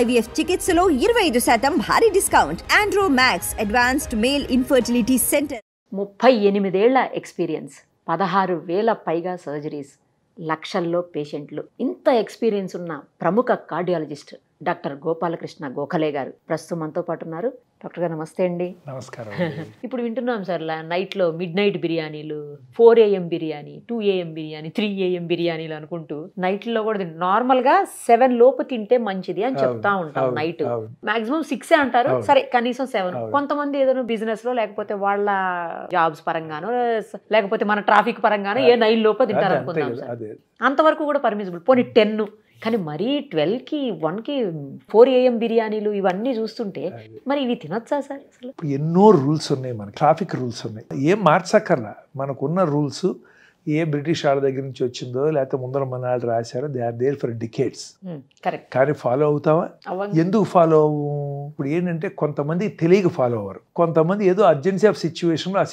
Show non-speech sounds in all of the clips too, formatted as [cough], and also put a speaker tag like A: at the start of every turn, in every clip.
A: IVF చికిత్సలో ఇరవై ఐదు శాతం భారీ discount Andro Max advanced male infertility centre ముప్పై ఎనిమిదేళ్ల ఎక్స్పీరియన్స్ పదహారు వేల పైగా సర్జరీస్ లక్షల్లో పేషెంట్లు ఇంత ఎక్స్పీరియన్స్ ఉన్న ప్రముఖ కార్డియాలజిస్ట్ డాక్టర్ గోపాలకృష్ణ గోఖలే గారు ప్రస్తుతం మనతో పాటు ఉన్నారు డాక్టర్ గారు నమస్తే అండి నమస్కారం [laughs] ఇప్పుడు వింటున్నాం సార్ నైట్ లో మిడ్ నైట్ బిర్యానీలు four AM biryani two AM biryani three AM బిర్యానీలు అనుకుంటూ నైట్ లో కూడా నార్మల్గా సెవెన్ లోపు తింటే మంచిది అని చెప్తా ఉంటాం నైట్ మాక్సిమం ఏ అంటారు సరే కనీసం సెవెన్ కొంతమంది ఏదైనా బిజినెస్ లో లేకపోతే వాళ్ళ జాబ్స్ పరంగాను లేకపోతే మన ట్రాఫిక్ పరంగానో ఏ నైన్ లోపు తింటారు సార్ అంతవరకు కూడా పర్మిసిబుల్ పోనీ టెన్ కానీ మరీ ట్వెల్వ్కి వన్కి ఫోర్ ఏఎం బిర్యానీలు ఇవన్నీ చూస్తుంటే మరి ఇవి తినొచ్చా సార్ అసలు
B: ఎన్నో రూల్స్ ఉన్నాయి మన ట్రాఫిక్ రూల్స్ ఉన్నాయి ఏం మార్చక్కర్లా మనకున్న రూల్స్ ఏ బ్రిటిష్ వాళ్ళ దగ్గర నుంచి వచ్చిందో లేకపోతే ముందర మన వాళ్ళు రాశారో they are there for decades కానీ ఫాలో అవుతావా ఎందుకు ఫాలో అవ్వు ఇప్పుడు ఏంటంటే కొంతమంది తెలియక ఫాలో అవ్వరు కొంతమంది ఏదో అర్జెన్సీ ఆఫ్ సిచ్యువేషన్ ఆ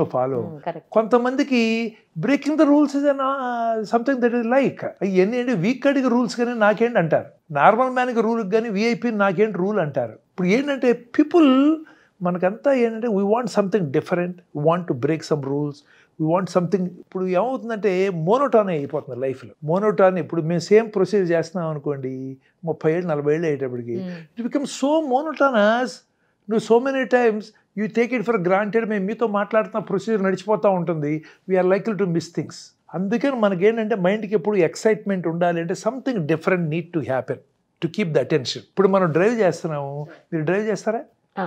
B: లో ఫాలో hmm, అవ్వరు కొంతమందికి breaking the rules is an something that is like ఎన్ని అంటే వీక్ అడిగి రూల్స్ కానీ నాకేంటి అంటారు నార్మల్ మ్యాన్కి రూల్ కానీ విఐపి నాకేంటి రూల్ అంటారు ఇప్పుడు ఏంటంటే పీపుల్ మనకంతా ఏంటంటే we want something different want to break some rules we want something ఇప్పుడు ఏమవుతుందంటే మోనోటానే అయిపోతుంది లైఫ్లో మోనోటాన్ ఇప్పుడు మేము సేమ్ ప్రొసీజర్ చేస్తున్నాం అనుకోండి ముప్పై ఏళ్ళు నలభై ఏళ్ళు అయ్యేటప్పటికి ఇట్ బికమ్ సో మోనోటానస్ నువ్వు so many times you take it for granted మేము మీతో మాట్లాడుతున్న ప్రొసీజర్ నడిచిపోతూ ఉంటుంది we are likely to miss things అందుకని మనకేంటంటే మైండ్కి ఎప్పుడు ఎక్సైట్మెంట్ ఉండాలి అంటే something different need to happen to keep the attention ఇప్పుడు మనం డ్రైవ్ చేస్తున్నాము మీరు డ్రైవ్ చేస్తారా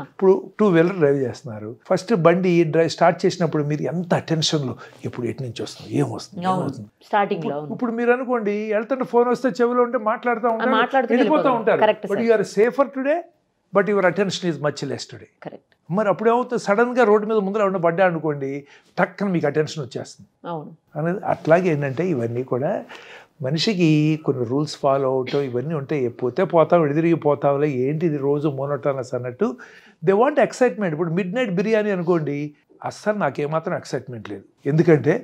B: ఇప్పుడు టూ వీలర్ డ్రైవ్ చేస్తున్నారు ఫస్ట్ బండి డ్రైవ్ స్టార్ట్ చేసినప్పుడు మీరు ఎంత టెన్షన్లో ఎప్పుడు ఎటు నుంచి వస్తుంది ఏం వస్తుంది స్టార్టింగ్ ఇప్పుడు మీరు అనుకోండి వెళ్తుంటే ఫోన్ వస్తే చెవిలో ఉంటే మాట్లాడుతూ ఉంటారు వెళ్ళిపోతూ ఉంటారు but you are safer today but your attention is much less today మరి అప్పుడు ఏమవుతుంది గా రోడ్డు మీద ముందర ఉన్న పడ్డా అనుకోండి టక్కన మీకు అటెన్షన్ వచ్చేస్తుంది అనేది అట్లాగే ఏంటంటే ఇవన్నీ కూడా మనిషికి కొన్ని రూల్స్ ఫాలో అవటం ఇవన్నీ ఉంటాయి పోతే పోతాం ఎడిదిరిగి పోతాంలే ఏంటి ఇది రోజు మోనోటనస్ అన్నట్టు దే వాంట్ ఎక్సైట్మెంట్ ఇప్పుడు మిడ్ నైట్ బిర్యానీ అనుకోండి అస్సలు నాకేమాత్రం ఎక్సైట్మెంట్ లేదు ఎందుకంటే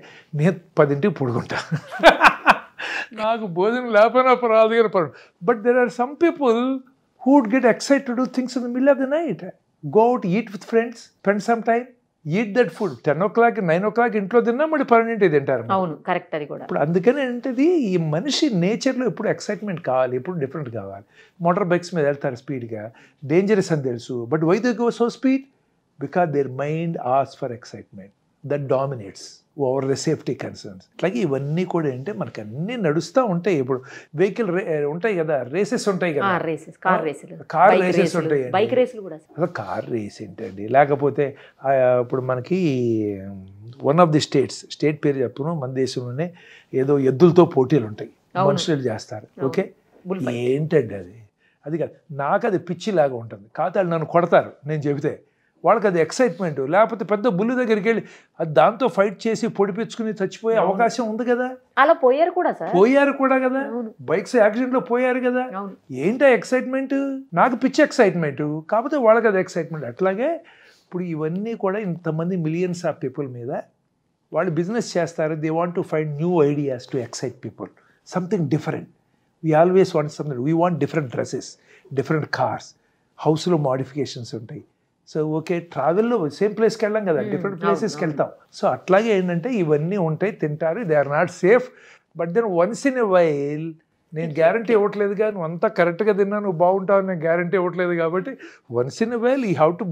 B: నేను పదింటికి పొడుగుంటా [laughs] నాకు భోజనం లేకపోయినా పర్వాలేదు కానీ పర్వాలేదు but there are some people who would get excite to do things in the middle of the night go out eat with friends spend some time eat that food ten o'clock nine o'clock ఇంట్లో తిన్నా మళ్ళీ permanent తింటారు
A: అవును correct అది కూడా ఇప్పుడు
B: అందుకనే ఏంటది ఈ మనిషి నేచర్లో ఎప్పుడు ఎక్సైట్మెంట్ కావాలి ఎప్పుడు డిఫరెంట్ కావాలి మోటార్ బైక్స్ మీద వెళ్తారు స్పీడ్గా డేంజరస్ అని తెలుసు but why they so speed because their mind ఆస్ for excitement that dominates over the safety concerns అట్లాగే ఇవన్నీ కూడా ఏంటంటే మనకు అన్ని నడుస్తూ ఉంటాయి ఇప్పుడు వెహికల్ ఉంటాయి కదా రేసెస్ ఉంటాయి కదా కార్ కార్ రేసెస్ ఉంటాయి బైక్ రేసులు కూడా అసలు కార్ రేస్ ఏంటండి లేకపోతే ఇప్పుడు మనకి one of the states state పేరు చెప్పను మన దేశంలోనే ఏదో ఎద్దులతో పోటీలు ఉంటాయి మనుషులు చేస్తారు ఓకే ఏంటండి అది అది కాదు నాకు అది లాగా ఉంటుంది కాదు నన్ను కొడతారు నేను చెబితే వాళ్ళకి అది ఎక్సైట్మెంట్ లేకపోతే పెద్ద బుల్లి దగ్గరికి వెళ్ళి అది దాంతో ఫైట్ చేసి పొడిపించుకుని చచ్చిపోయే అవకాశం ఉంది కదా
A: అలా పోయారు కూడా సార్ పోయారు కూడా కదా
B: బైక్స్ యాక్సిడెంట్లో పోయారు కదా ఏంటి ఎక్సైట్మెంట్ నాకు పిచ్చి ఎక్సైట్మెంట్ కాకపోతే వాళ్ళకి అది ఎక్సైట్మెంట్ అట్లాగే ఇప్పుడు ఇవన్నీ కూడా ఇంతమంది మిలియన్స్ ఆఫ్ పీపుల్ మీద వాళ్ళు బిజినెస్ చేస్తారు they want to find new ideas to excite people something different we always want something we want different dresses different cars హౌస్లో మాడిఫికేషన్స్ ఉంటాయి సో ఓకే ట్రావెల్లో సేమ్ ప్లేస్కి వెళ్ళాం కదా డిఫరెంట్ hmm, ప్లేసెస్కి వెళ్తాం సో అట్లాగే ఏంటంటే ఇవన్నీ ఉంటాయి తింటారు they are not safe but then once in a while నేను గ్యారంటీ ఇవ్వట్లేదు కానీ నువ్వు అంతా కరెక్ట్గా తిన్నా నువ్వు బాగుంటావు నేను గ్యారంటీ ఇవ్వట్లేదు కాబట్టి once in a while you have to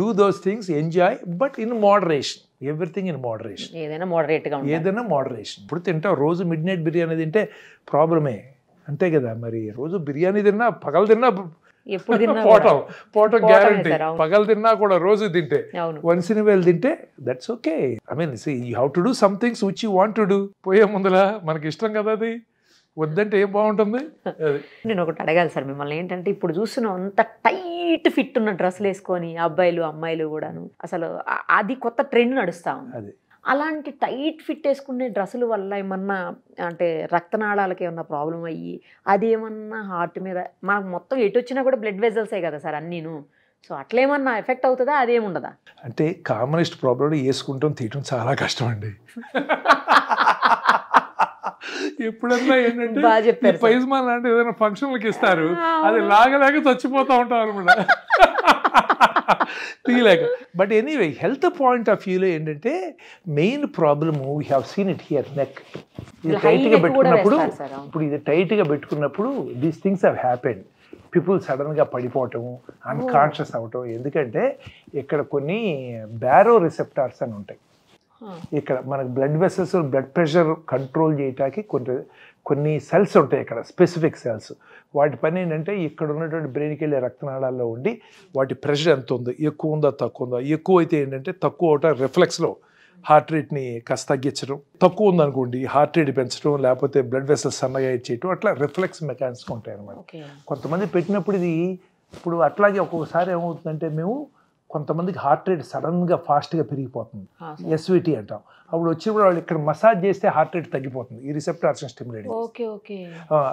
B: do those things enjoy but in moderation everything in moderation
A: ఏదైనా మోడరేట్గా ఏదైనా
B: మోడరేషన్ ఇప్పుడు తింటావు రోజు మిడ్ నైట్ బిర్యానీ తింటే ప్రాబ్లమే అంతే కదా మరి రోజు బిర్యానీ తిన్నా పగలు తిన్నా ఎప్పుడు [laughs] తిన్నా పోవటం పోవటం గ్యారంటీ పగలు తిన్నా కూడా రోజు తింటే వన్స్ ఇన్ వేలు తింటే that's okay I mean see you how to do somethings which you want to do పోయే ముందుల
A: మనకి ఇష్టం కదా అది వద్దంటే ఏం బాగుంటుంది [laughs] నేను ఒకటి అడగాలి సార్ మిమ్మల్ని ఏంటంటే ఇప్పుడు చూస్తున్న అంత టైట్ ఫిట్ ఉన్న డ్రెస్సులు వేసుకొని అబ్బాయిలు అమ్మాయిలు కూడాను అసలు అది కొత్త ట్రెండ్ నడుస్తా ఉంది అలాంటి టైట్ ఫిట్ వేసుకునే డ్రెస్సుల వల్ల ఏమన్నా అంటే రక్తనాళాలకు ఏమన్నా ప్రాబ్లం అయ్యి అది ఏమన్నా హార్ట్ మీద మనకు మొత్తం ఎటు వచ్చినా కూడా బ్లడ్ వెజల్సే కదా సార్ అన్నీను సో అట్లేమన్నా ఎఫెక్ట్ అవుతుందా అదేం ఉండదా
B: అంటే కామనిస్ట్ ప్రాబ్లం వేసుకుంటాం తీయటం చాలా కష్టం అండి [laughs] ఎప్పుడన్నా ఏంటంటే పైజ్మా లాంటి ఏదైనా ఫంక్షన్లకు ఇస్తారు అది లాగలేక చచ్చిపోతూ ఉంటాం అనమాట [laughs] తీయలేక but anyway health point of వ్యూలో ఏంటంటే main problem we have seen it here neck ఇది టైట్గా పెట్టుకున్నప్పుడు ఇప్పుడు ఇది టైట్గా పెట్టుకున్నప్పుడు these things have happen people సడన్గా పడిపోవటము అన్కాన్షియస్ అవ్వటం ఎందుకంటే ఇక్కడ కొన్ని బ్యారో రిసెప్టార్స్ అని ఉంటాయి ఇక్కడ మనకు blood vessels blood pressure control చేయటానికి కొన్ని కొన్ని సెల్స్ ఉంటాయి ఇక్కడ స్పెసిఫిక్ సెల్స్ వాటి పని ఏంటంటే ఇక్కడ ఉన్నటువంటి బ్రెయిన్కి వెళ్ళే రక్తనాళాల్లో ఉండి వాటి ప్రెషర్ ఎంత ఉందో ఎక్కువ ఉందా తక్కువ ఉందా ఎక్కువ అయితే ఏంటంటే తక్కువ అవటం రిఫ్లెక్స్లో హార్ట్ రేట్ని కాస్త తగ్గించడం తక్కువ ఉందనుకోండి హార్ట్ రేట్ పెంచడం లేకపోతే బ్లడ్ వెసల్స్ సన్నగా ఇచ్చేయటం అట్లా రిఫ్లెక్స్ మెకానిక్స్ ఉంటాయి అనమాట కొంతమంది పెట్టినప్పుడు ఇది ఇప్పుడు అట్లాగే ఒక్కొక్కసారి ఏమవుతుందంటే మేము కొంతమందికి హార్ట్ రేట్ సడన్గా ఫాస్ట్గా పెరిగిపోతుంది ఎస్విటీ అంటాం అప్పుడు వచ్చి కూడా వాళ్ళు ఇక్కడ మసాజ్ చేస్తే హార్ట్ రేట్ తగ్గిపోతుంది ఈ రిసెప్టార్స్ స్టిమ్యులేట్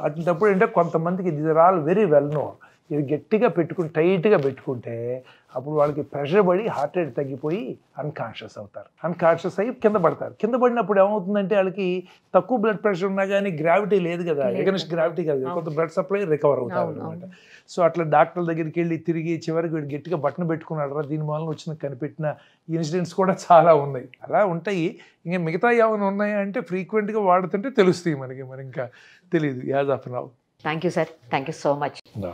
B: అటువంటిప్పుడు అంటే కొంతమందికి this all very well know ఇది గట్టిగా పెట్టుకుని టైట్గా పెట్టుకుంటే అప్పుడు వాళ్ళకి ప్రెషర్ పడి హార్ట్ రేట్ తగ్గిపోయి అన్కాన్షియస్ అవుతారు అన్కాన్షియస్ అయ్యి కింద పడతారు కింద పడినప్పుడు ఏమవుతుందంటే వాళ్ళకి తక్కువ బ్లడ్ ప్రెషర్ ఉన్నా కానీ గ్రావిటీ లేదు కదా ఎగనెస్ట్ గ్రావిటీ కాదు కొంత బ్లడ్ సప్లై రికవర్ అవుతారు అనమాట సో అట్లా డాక్టర్ల దగ్గరికి వెళ్ళి తిరిగి చివరికి వీడు గట్టిగా బట్టను పెట్టుకున్నాడు రా దీని వల్ల వచ్చిన కనిపెట్టిన ఇన్సిడెంట్స్ కూడా చాలా ఉన్నాయి అలా ఉంటాయి ఇంకా మిగతా ఏమైనా ఉన్నాయా అంటే ఫ్రీక్వెంట్గా వాడుతుంటే తెలుస్తాయి మనకి మరి ఇంకా తెలియదు as of now thank you sir thank you so much